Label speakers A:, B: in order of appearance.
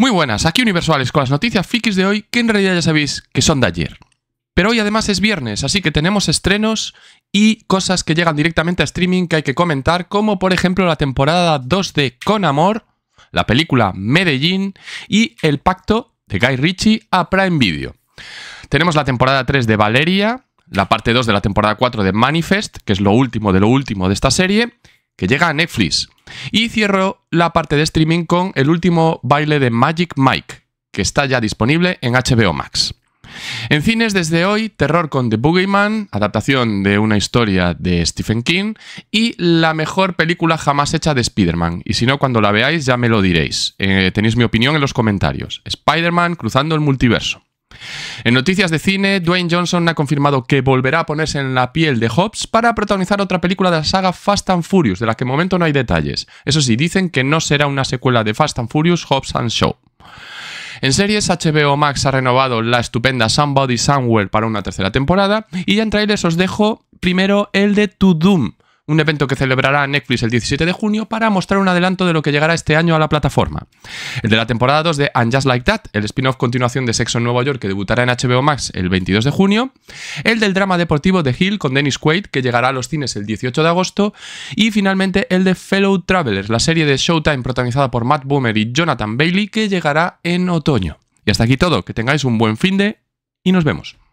A: Muy buenas, aquí Universales con las noticias fikis de hoy, que en realidad ya sabéis que son de ayer. Pero hoy además es viernes, así que tenemos estrenos y cosas que llegan directamente a streaming que hay que comentar, como por ejemplo la temporada 2 de Con Amor, la película Medellín y El Pacto de Guy Ritchie a Prime Video. Tenemos la temporada 3 de Valeria, la parte 2 de la temporada 4 de Manifest, que es lo último de lo último de esta serie, que llega a Netflix. Y cierro la parte de streaming con el último baile de Magic Mike, que está ya disponible en HBO Max. En cines desde hoy, Terror con The Boogeyman, adaptación de una historia de Stephen King, y la mejor película jamás hecha de Spider-Man. Y si no, cuando la veáis ya me lo diréis. Eh, tenéis mi opinión en los comentarios. Spider-Man cruzando el multiverso. En noticias de cine, Dwayne Johnson ha confirmado que volverá a ponerse en la piel de Hobbs para protagonizar otra película de la saga Fast and Furious, de la que de momento no hay detalles. Eso sí, dicen que no será una secuela de Fast and Furious, Hobbs and Show. En series, HBO Max ha renovado la estupenda Somebody Somewhere para una tercera temporada. Y ya en trailers os dejo primero el de To Doom, un evento que celebrará Netflix el 17 de junio para mostrar un adelanto de lo que llegará este año a la plataforma. El de la temporada 2 de And Just Like That, el spin-off continuación de Sexo en Nueva York que debutará en HBO Max el 22 de junio, el del drama deportivo de Hill con Dennis Quaid que llegará a los cines el 18 de agosto y finalmente el de Fellow Travelers, la serie de Showtime protagonizada por Matt Boomer y Jonathan Bailey que llegará en otoño. Y hasta aquí todo, que tengáis un buen fin de y nos vemos.